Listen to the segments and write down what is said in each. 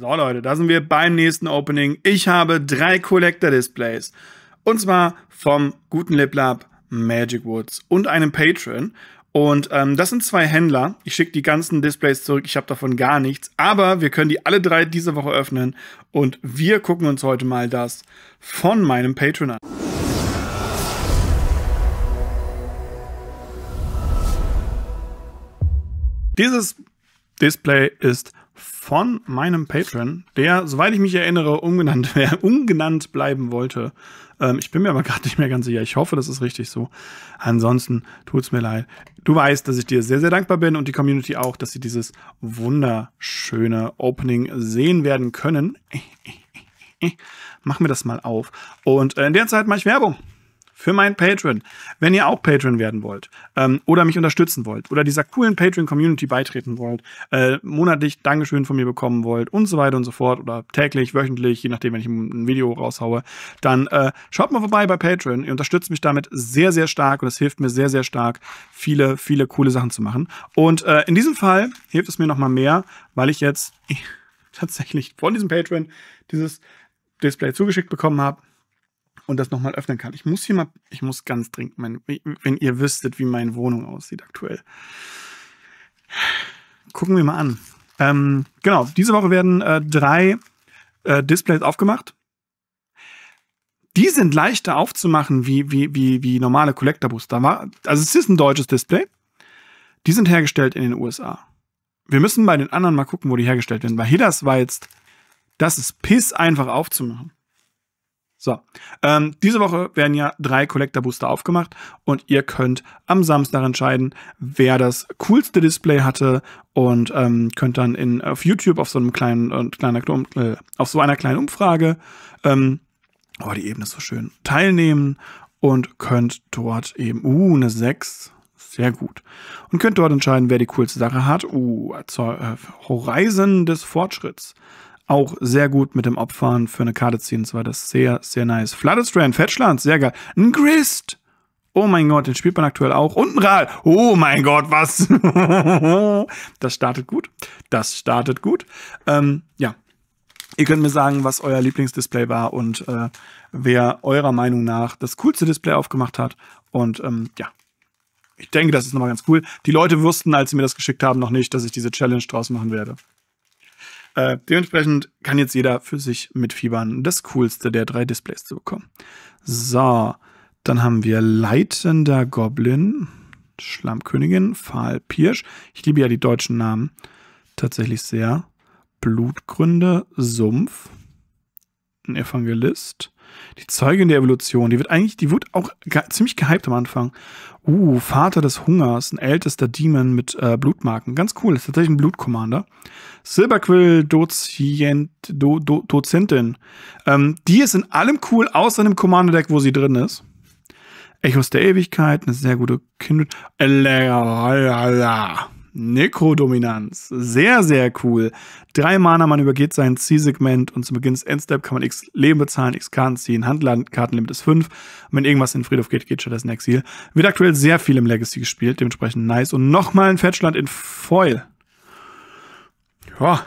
So Leute, da sind wir beim nächsten Opening. Ich habe drei Collector Displays. Und zwar vom guten Lip Lab Magic Woods und einem Patron. Und ähm, das sind zwei Händler. Ich schicke die ganzen Displays zurück. Ich habe davon gar nichts. Aber wir können die alle drei diese Woche öffnen. Und wir gucken uns heute mal das von meinem Patron an. Dieses Display ist von meinem Patron, der, soweit ich mich erinnere, umgenannt, umgenannt bleiben wollte. Ähm, ich bin mir aber gerade nicht mehr ganz sicher. Ich hoffe, das ist richtig so. Ansonsten tut es mir leid. Du weißt, dass ich dir sehr, sehr dankbar bin und die Community auch, dass sie dieses wunderschöne Opening sehen werden können. Machen wir das mal auf. Und äh, in der Zeit mache ich Werbung für meinen Patreon. Wenn ihr auch Patreon werden wollt ähm, oder mich unterstützen wollt oder dieser coolen Patreon-Community beitreten wollt, äh, monatlich Dankeschön von mir bekommen wollt und so weiter und so fort oder täglich, wöchentlich, je nachdem, wenn ich ein Video raushaue, dann äh, schaut mal vorbei bei Patreon. Ihr unterstützt mich damit sehr, sehr stark und es hilft mir sehr, sehr stark, viele, viele coole Sachen zu machen. Und äh, in diesem Fall hilft es mir nochmal mehr, weil ich jetzt tatsächlich von diesem Patreon dieses Display zugeschickt bekommen habe und das nochmal öffnen kann. Ich muss hier mal, ich muss ganz dringend, mein, wenn ihr wüsstet, wie meine Wohnung aussieht aktuell. Gucken wir mal an. Ähm, genau, diese Woche werden äh, drei äh, Displays aufgemacht. Die sind leichter aufzumachen wie, wie, wie, wie normale Collector-Booster. Also es ist ein deutsches Display. Die sind hergestellt in den USA. Wir müssen bei den anderen mal gucken, wo die hergestellt werden, weil hier das war jetzt, das ist piss einfach aufzumachen. So, ähm, diese Woche werden ja drei Collector Booster aufgemacht und ihr könnt am Samstag entscheiden, wer das coolste Display hatte und ähm, könnt dann in, auf YouTube auf so einem kleinen und kleiner äh, auf so einer kleinen Umfrage, ähm, oh die Ebene ist so schön, teilnehmen und könnt dort eben, uh, eine 6, sehr gut. Und könnt dort entscheiden, wer die coolste Sache hat. Uh, zur, äh, Horizon des Fortschritts auch sehr gut mit dem Opfern für eine Karte ziehen. Das war das sehr, sehr nice. Flatterstrand, Fetchland, sehr geil. Ein Grist. Oh mein Gott, den spielt man aktuell auch. Und ein Ral. Oh mein Gott, was? das startet gut. Das startet gut. Ähm, ja. Ihr könnt mir sagen, was euer Lieblingsdisplay war und äh, wer eurer Meinung nach das coolste Display aufgemacht hat. Und ähm, ja, ich denke, das ist nochmal ganz cool. Die Leute wussten, als sie mir das geschickt haben, noch nicht, dass ich diese Challenge draus machen werde. Äh, dementsprechend kann jetzt jeder für sich mitfiebern. Das Coolste der drei Displays zu bekommen. So, dann haben wir Leitender Goblin, Schlammkönigin, Fahl Pirsch. Ich liebe ja die deutschen Namen tatsächlich sehr. Blutgründe, Sumpf, ein Evangelist, die Zeugin der Evolution, die wird eigentlich, die wird auch ge ziemlich gehypt am Anfang. Uh, Vater des Hungers, ein ältester Demon mit äh, Blutmarken. Ganz cool, ist tatsächlich ein Blutcommander. Silberquill Dozient, Do, Do, Dozentin. Ähm, die ist in allem cool, außer in dem Commander-Deck, wo sie drin ist. Echos der Ewigkeit, eine sehr gute Kindred. Nekrodominanz. Sehr, sehr cool. Drei Mana, man übergeht sein Zielsegment und zu Beginn des Endstep kann man x Leben bezahlen, x Karten ziehen, Handkartenlimit ist 5. wenn irgendwas in den Friedhof geht, geht stattdessen Exil. Wird aktuell sehr viel im Legacy gespielt, dementsprechend nice. Und nochmal ein Fetchland in Foil. Ja,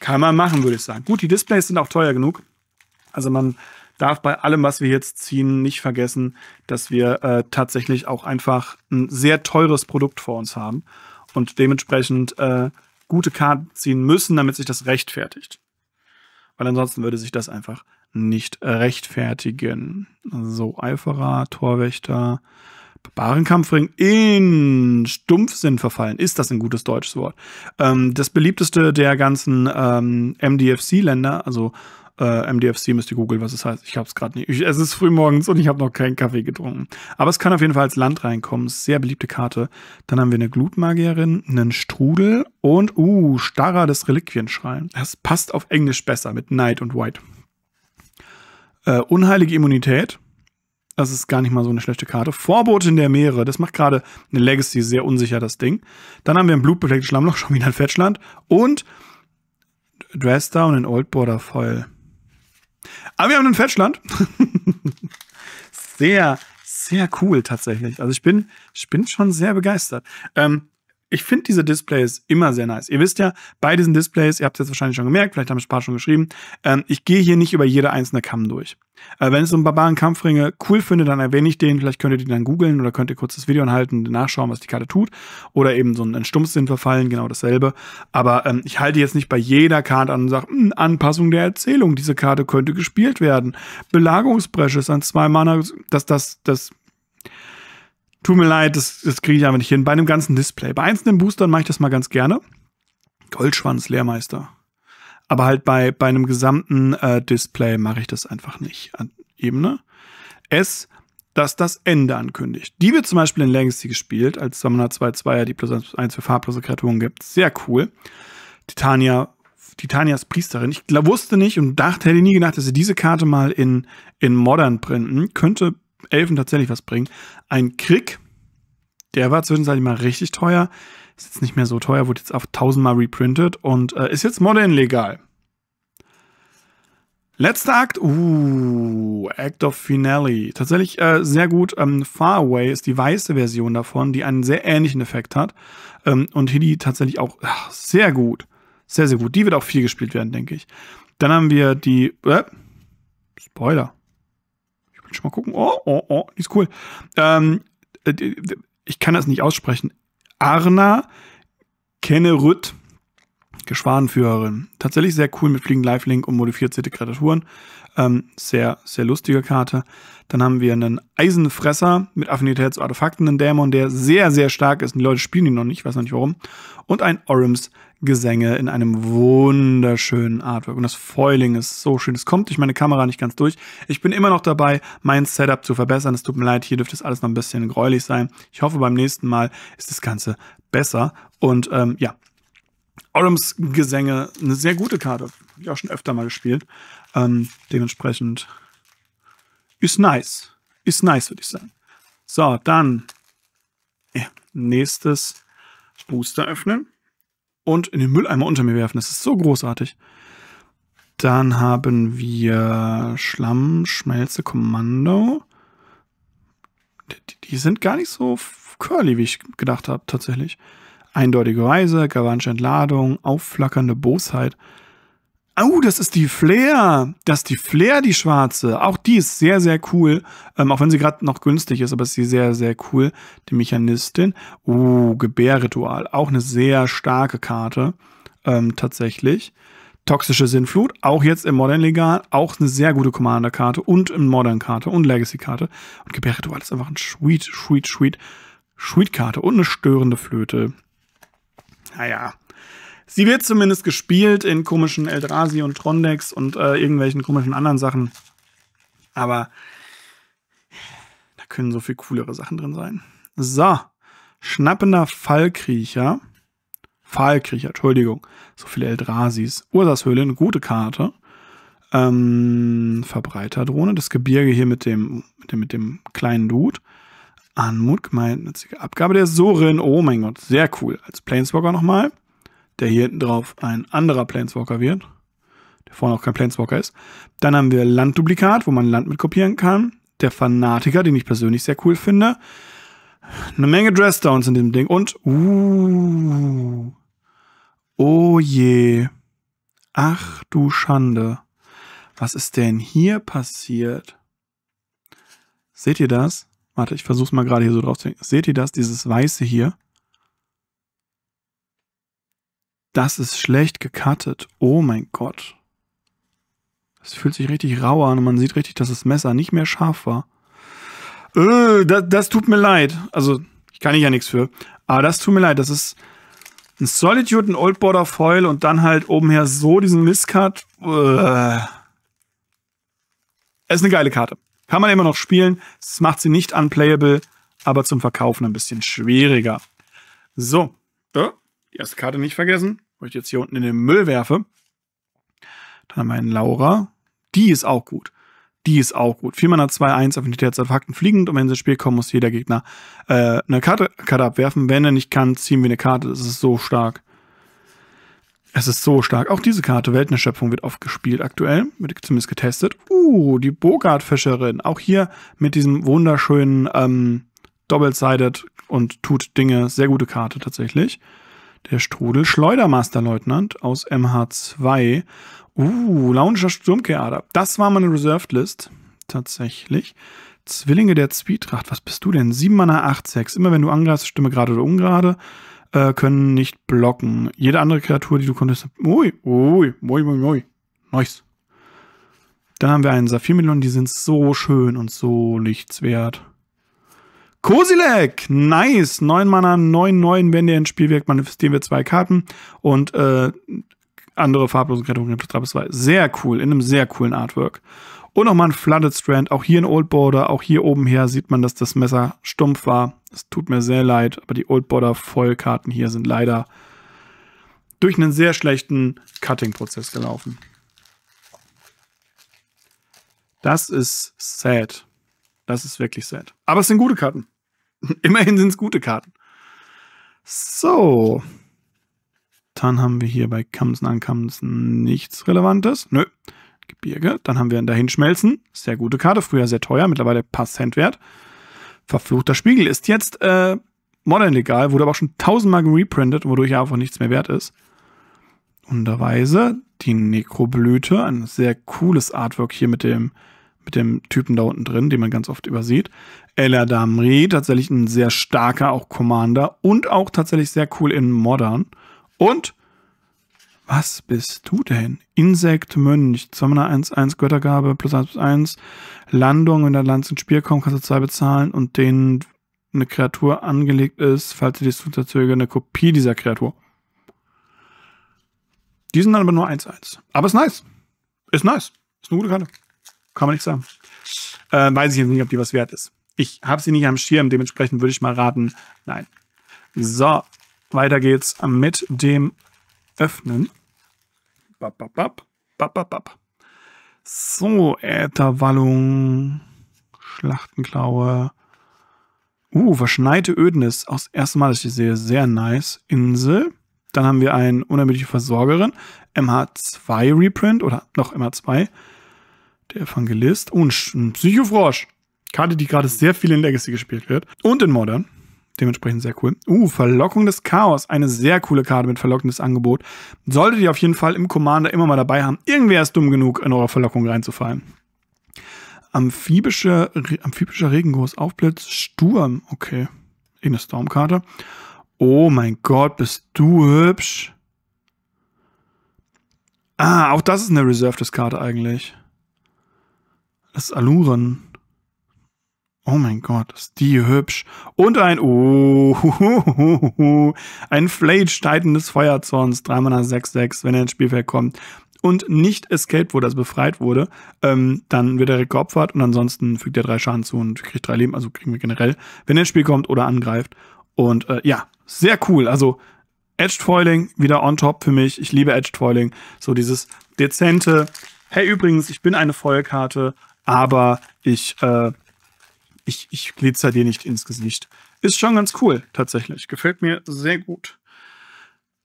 kann man machen, würde ich sagen. Gut, die Displays sind auch teuer genug. Also man darf bei allem, was wir jetzt ziehen, nicht vergessen, dass wir äh, tatsächlich auch einfach ein sehr teures Produkt vor uns haben und dementsprechend äh, gute Karten ziehen müssen, damit sich das rechtfertigt. Weil ansonsten würde sich das einfach nicht äh, rechtfertigen. So, Eiferer, Torwächter, Barbarenkampfring in Stumpfsinn verfallen. Ist das ein gutes deutsches Wort? Ähm, das beliebteste der ganzen ähm, MDFC-Länder, also äh, MDFC müsste googeln, was es heißt. Ich habe es gerade nicht. Ich, es ist früh morgens und ich habe noch keinen Kaffee getrunken. Aber es kann auf jeden Fall als Land reinkommen. Sehr beliebte Karte. Dann haben wir eine Glutmagierin, einen Strudel und, uh, Starrer des Reliquienschrein. Das passt auf Englisch besser mit Knight und White. Äh, unheilige Immunität. Das ist gar nicht mal so eine schlechte Karte. Vorbotin der Meere, das macht gerade eine Legacy sehr unsicher, das Ding. Dann haben wir ein blutbeflecktes Schlammloch, schon wieder ein Fetchland. Und Dressdown in Old Border Foil. Aber wir haben ein Fetchland. sehr, sehr cool tatsächlich. Also ich bin, ich bin schon sehr begeistert. Ähm, ich finde diese Displays immer sehr nice. Ihr wisst ja, bei diesen Displays, ihr habt es jetzt wahrscheinlich schon gemerkt, vielleicht haben es ein paar schon geschrieben, ähm, ich gehe hier nicht über jede einzelne Kamm durch. Äh, wenn es so einen barbaren Kampfringe cool finde, dann erwähne ich den. Vielleicht könnt ihr den dann googeln oder könnt ihr kurz das Video anhalten und nachschauen, was die Karte tut. Oder eben so einen Stummsinn verfallen, genau dasselbe. Aber ähm, ich halte jetzt nicht bei jeder Karte an und sage, hm, Anpassung der Erzählung, diese Karte könnte gespielt werden. Belagerungsbresche ist ein zwei Mana, dass das, das, das Tut mir leid, das, das kriege ich einfach nicht hin. Bei einem ganzen Display. Bei einzelnen Boostern mache ich das mal ganz gerne. Goldschwanz, Lehrmeister. Aber halt bei, bei einem gesamten äh, Display mache ich das einfach nicht an Ebene. S, dass das Ende ankündigt. Die wird zum Beispiel in Legacy gespielt, als Summoner 2-2er die plus 1, für farblose Kreaturen gibt. Sehr cool. Titania, Titanias Priesterin. Ich wusste nicht und dachte, hätte nie gedacht, dass sie diese Karte mal in, in Modern printen. Könnte Elfen tatsächlich was bringen. Ein Krieg, der war zwischenzeitlich mal richtig teuer. Ist jetzt nicht mehr so teuer, wurde jetzt auf tausendmal Mal reprintet und äh, ist jetzt modern legal. Letzter Akt, uh, Act of Finale. Tatsächlich äh, sehr gut. Ähm, Far Away ist die weiße Version davon, die einen sehr ähnlichen Effekt hat. Ähm, und Hili tatsächlich auch ach, sehr gut. Sehr, sehr gut. Die wird auch viel gespielt werden, denke ich. Dann haben wir die. Äh, Spoiler schon mal gucken. Oh, oh, oh, die ist cool. Ähm, äh, ich kann das nicht aussprechen. Arna Kennerütt, Geschwarenführerin. Tatsächlich sehr cool mit fliegend Lifelink und modifizierte Kreaturen. Ähm, sehr, sehr lustige Karte. Dann haben wir einen Eisenfresser mit Affinität zu Artefakten, einen Dämon, der sehr, sehr stark ist. Und die Leute spielen ihn noch nicht, ich weiß noch nicht warum. Und ein Orims Gesänge in einem wunderschönen Artwork. Und das Foiling ist so schön. Es kommt durch meine Kamera nicht ganz durch. Ich bin immer noch dabei, mein Setup zu verbessern. Es tut mir leid, hier dürfte es alles noch ein bisschen gräulich sein. Ich hoffe, beim nächsten Mal ist das Ganze besser. Und ähm, ja, Orums Gesänge, eine sehr gute Karte. Hab ich auch schon öfter mal gespielt. Ähm, dementsprechend ist nice. Ist nice, würde ich sagen. So, dann ja, nächstes Booster öffnen und in den Mülleimer unter mir werfen. Das ist so großartig. Dann haben wir Schlamm, Schmelze, Kommando. Die, die sind gar nicht so curly, wie ich gedacht habe, tatsächlich. Eindeutige Weise, gavanche Entladung, aufflackernde Bosheit. Oh, das ist die Flair. Das ist die Flair, die schwarze. Auch die ist sehr, sehr cool. Ähm, auch wenn sie gerade noch günstig ist, aber ist sie sehr, sehr cool. Die Mechanistin. Oh, Gebärritual. Auch eine sehr starke Karte. Ähm, tatsächlich. Toxische Sinnflut. Auch jetzt im Modern legal. Auch eine sehr gute Commander-Karte. Und im Modern-Karte. Und Legacy-Karte. Und Gebärritual ist einfach ein sweet, sweet, sweet, sweet Karte. Und eine störende Flöte. Naja. Sie wird zumindest gespielt in komischen Eldrasi und Trondex und äh, irgendwelchen komischen anderen Sachen. Aber da können so viel coolere Sachen drin sein. So, schnappender Fallkriecher. Fallkriecher, Entschuldigung. So viele Eldrasis. Ursashöhle, eine gute Karte. Ähm, Verbreiterdrohne, das Gebirge hier mit dem, mit dem, mit dem kleinen Dude. Anmut, gemeinnützige Abgabe der Sorin. Oh mein Gott, sehr cool. Als Planeswalker nochmal der hier hinten drauf ein anderer Planeswalker wird, der vorne auch kein Planeswalker ist. Dann haben wir Landduplikat, wo man Land mit kopieren kann. Der Fanatiker, den ich persönlich sehr cool finde. Eine Menge Dressdowns in dem Ding und uh, oh je. Ach du Schande. Was ist denn hier passiert? Seht ihr das? Warte, ich versuch's mal gerade hier so drauf zu denken. Seht ihr das? Dieses Weiße hier? Das ist schlecht gecuttet. Oh mein Gott. Das fühlt sich richtig rau an und man sieht richtig, dass das Messer nicht mehr scharf war. Äh, das, das tut mir leid. Also, ich kann ich ja nichts für. Aber das tut mir leid. Das ist ein Solitude, ein Old Border Foil und dann halt obenher so diesen Mistcut. Äh. Ist eine geile Karte. Kann man immer noch spielen. Das macht sie nicht unplayable, aber zum Verkaufen ein bisschen schwieriger. So. Äh, die erste Karte nicht vergessen wo ich jetzt hier unten in den Müll werfe. Dann haben wir einen Laura. Die ist auch gut. Die ist auch gut. 4 Mana 2, 1, Affinitätsartefakten fliegend. Und wenn sie ins Spiel kommen, muss jeder Gegner äh, eine Karte, Karte abwerfen. Wenn er nicht kann, ziehen wir eine Karte. Das ist so stark. Es ist so stark. Auch diese Karte, Weltenerschöpfung, wird oft gespielt aktuell. Wird zumindest getestet. Uh, die Bogart-Fischerin. Auch hier mit diesem wunderschönen ähm, Double-Sided und tut Dinge. Sehr gute Karte tatsächlich der Strudel Schleudermasterleutnant aus MH2. Uh, launischer Sturmkeader. Das war meine Reserved List. Tatsächlich. Zwillinge der Zwietracht. Was bist du denn? 7 Mana 8, 6. Immer wenn du angreifst, Stimme gerade oder ungerade, äh, können nicht blocken. Jede andere Kreatur, die du konntest. Ui, ui, ui, ui, ui. Nice. Dann haben wir einen Saphirmelon, die sind so schön und so nichts wert. Kosilek, nice. 9 Mana, 9, 9. Wenn der ins Spiel wirkt, manifestieren wir zwei Karten und äh, andere farblose Kreaturen plus 3 bis 2. Sehr cool, in einem sehr coolen Artwork. Und nochmal ein Flooded Strand. Auch hier ein Old Border. Auch hier oben her sieht man, dass das Messer stumpf war. Es tut mir sehr leid, aber die Old Border Vollkarten hier sind leider durch einen sehr schlechten Cutting-Prozess gelaufen. Das ist sad. Das ist wirklich sad. Aber es sind gute Karten. Immerhin sind es gute Karten. So. Dann haben wir hier bei Kamsen an Kamsen nichts Relevantes. Nö. Gebirge. Dann haben wir ein Dahinschmelzen. Sehr gute Karte. Früher sehr teuer, mittlerweile Passcentwert. Verfluchter Spiegel ist jetzt äh, modern legal, wurde aber auch schon tausendmal gereprintet, wodurch er einfach nichts mehr wert ist. Unterweise die Nekroblüte. Ein sehr cooles Artwork hier mit dem mit dem Typen da unten drin, den man ganz oft übersieht. El Adamri, tatsächlich ein sehr starker auch Commander und auch tatsächlich sehr cool in Modern. Und was bist du denn? Insekt Mönch, Summoner 1-1, Göttergabe, plus 1 plus 1, Landung, wenn der Land ins Spiel kommt, kannst du 2 bezahlen und denen eine Kreatur angelegt ist, falls du dich zu erzeuge eine Kopie dieser Kreatur. Die sind dann aber nur 1-1. Aber ist nice. Ist nice. Ist eine gute Karte. Kann man nicht sagen. Äh, weiß ich jetzt nicht, ob die was wert ist. Ich habe sie nicht am Schirm, dementsprechend würde ich mal raten, nein. So, weiter geht's mit dem Öffnen. Bap, bap, bap, bap, bap, bap. So, Ätherwallung, Schlachtenklaue. Uh, verschneite Ödnis. Aus das erste Mal, dass ich die sehe. Sehr nice. Insel. Dann haben wir eine unermüdliche Versorgerin. MH2 Reprint oder noch MH2 der Evangelist und ein Psychofrosch. Karte, die gerade sehr viel in Legacy gespielt wird und in Modern. Dementsprechend sehr cool. Uh, Verlockung des Chaos. Eine sehr coole Karte mit verlockendes Angebot. Solltet ihr auf jeden Fall im Commander immer mal dabei haben. Irgendwer ist dumm genug, in eure Verlockung reinzufallen. Amphibische, Re amphibischer Regenguss, Aufblitz, Sturm. Okay. Eine Stormkarte. Oh mein Gott, bist du hübsch. Ah, auch das ist eine Reserved-Karte eigentlich. Das Aluren. Oh mein Gott, ist die hübsch. Und ein, oh, huhuhuhu, ein Flage, Titan des Feuerzorns, 3 Mana 6-6, wenn er ins Spielfeld kommt und nicht escaped wurde, also befreit wurde, ähm, dann wird er geopfert und ansonsten fügt er drei Schaden zu und kriegt drei Leben, also kriegen wir generell, wenn er ins Spiel kommt oder angreift. Und äh, ja, sehr cool. Also Edged Foiling wieder on top für mich. Ich liebe Edged Foiling. So dieses dezente, hey übrigens, ich bin eine Foilkarte, aber ich, äh, ich, ich glitzer dir nicht ins Gesicht. Ist schon ganz cool, tatsächlich. Gefällt mir sehr gut.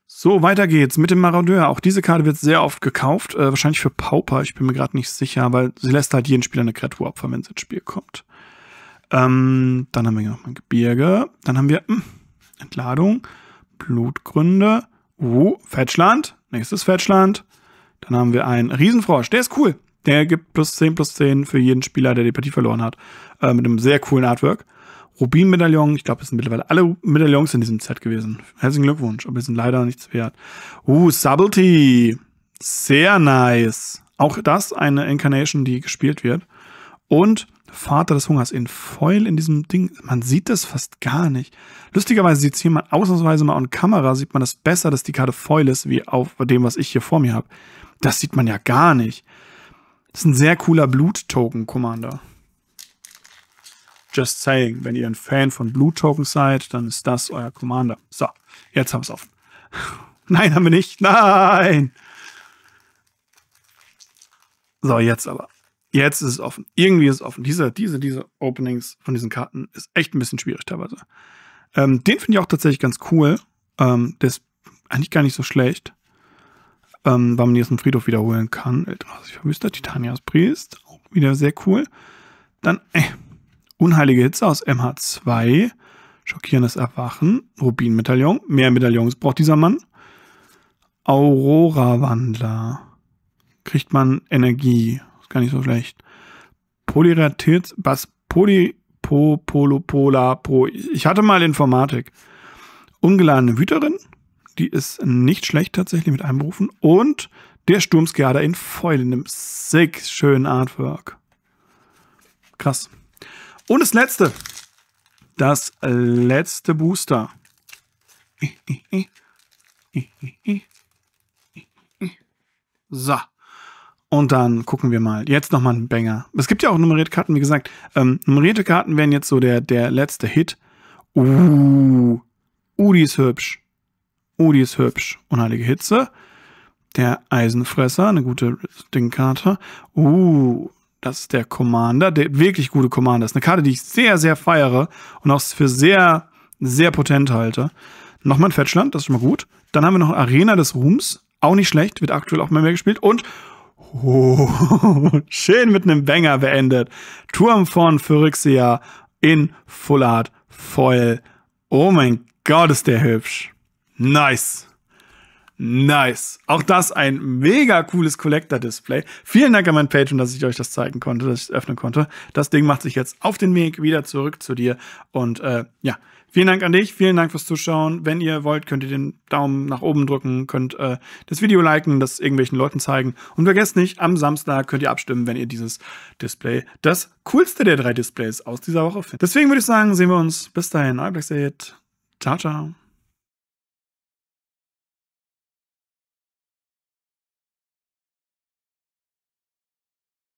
So, weiter geht's mit dem Marodeur. Auch diese Karte wird sehr oft gekauft. Äh, wahrscheinlich für Pauper, ich bin mir gerade nicht sicher, weil sie lässt halt jeden Spieler eine Kreatur opfern, wenn sie ins Spiel kommt. Ähm, dann haben wir hier nochmal Gebirge. Dann haben wir mh, hm, Entladung, Blutgründe. Uh, Fetchland. Nächstes Fetchland. Dann haben wir einen Riesenfrosch. Der ist cool. Er gibt plus 10 plus 10 für jeden Spieler, der die Partie verloren hat. Äh, mit einem sehr coolen Artwork. Rubin-Medaillon, ich glaube, es sind mittlerweile alle Medaillons in diesem Set gewesen. Herzlichen Glückwunsch, aber wir sind leider nichts wert. Uh, Subtlety. Sehr nice. Auch das eine Incarnation, die gespielt wird. Und Vater des Hungers in Foil in diesem Ding. Man sieht das fast gar nicht. Lustigerweise sieht es hier mal ausnahmsweise mal on Kamera, sieht man das besser, dass die Karte Foil ist, wie auf dem, was ich hier vor mir habe. Das sieht man ja gar nicht. Das ist ein sehr cooler Blut-Token-Commander. Just saying, wenn ihr ein Fan von blut tokens seid, dann ist das euer Commander. So, jetzt haben wir es offen. Nein, haben wir nicht. Nein! So, jetzt aber. Jetzt ist es offen. Irgendwie ist es offen. Diese, diese, diese Openings von diesen Karten ist echt ein bisschen schwierig teilweise. Ähm, den finde ich auch tatsächlich ganz cool. Ähm, der ist eigentlich gar nicht so schlecht ähm, weil man die aus dem Friedhof wiederholen kann. Elternhaus verwüster, Titanias Priest, auch wieder sehr cool. Dann äh, Unheilige Hitze aus MH2, Schockierendes Erwachen, Rubinmedaillon, mehr Medaillons braucht dieser Mann. Aurora-Wandler, kriegt man Energie, ist gar nicht so schlecht. Polyratiz, was Poly, Po, Polo, Pola, Po. Ich hatte mal Informatik. Ungeladene Wüterin, die ist nicht schlecht tatsächlich mit einberufen. Und der Sturmsgerder in Foil in sick schönen Artwork. Krass. Und das letzte. Das letzte Booster. So. Und dann gucken wir mal. Jetzt nochmal ein Banger. Es gibt ja auch nummerierte Karten, wie gesagt. Ähm, nummerierte Karten wären jetzt so der, der letzte Hit. Uh, uh, die ist hübsch. Oh, die ist hübsch. Unheilige Hitze. Der Eisenfresser, eine gute Dingkarte. Uh, das ist der Commander, der wirklich gute Commander ist. Eine Karte, die ich sehr, sehr feiere und auch für sehr, sehr potent halte. Nochmal ein Fetchland, das ist schon mal gut. Dann haben wir noch Arena des Ruhms. Auch nicht schlecht, wird aktuell auch mehr, mehr gespielt. Und oh, schön mit einem Banger beendet. Turm von Phyrexia in Full Art Foil. Oh mein Gott, ist der hübsch. Nice. Nice. Auch das ein mega cooles Collector-Display. Vielen Dank an meinen Patreon, dass ich euch das zeigen konnte, dass ich es öffnen konnte. Das Ding macht sich jetzt auf den Weg wieder zurück zu dir. Und äh, ja, vielen Dank an dich, vielen Dank fürs Zuschauen. Wenn ihr wollt, könnt ihr den Daumen nach oben drücken, könnt äh, das Video liken, das irgendwelchen Leuten zeigen. Und vergesst nicht, am Samstag könnt ihr abstimmen, wenn ihr dieses Display, das coolste der drei Displays aus dieser Woche findet. Deswegen würde ich sagen, sehen wir uns bis dahin. Ciao, ciao.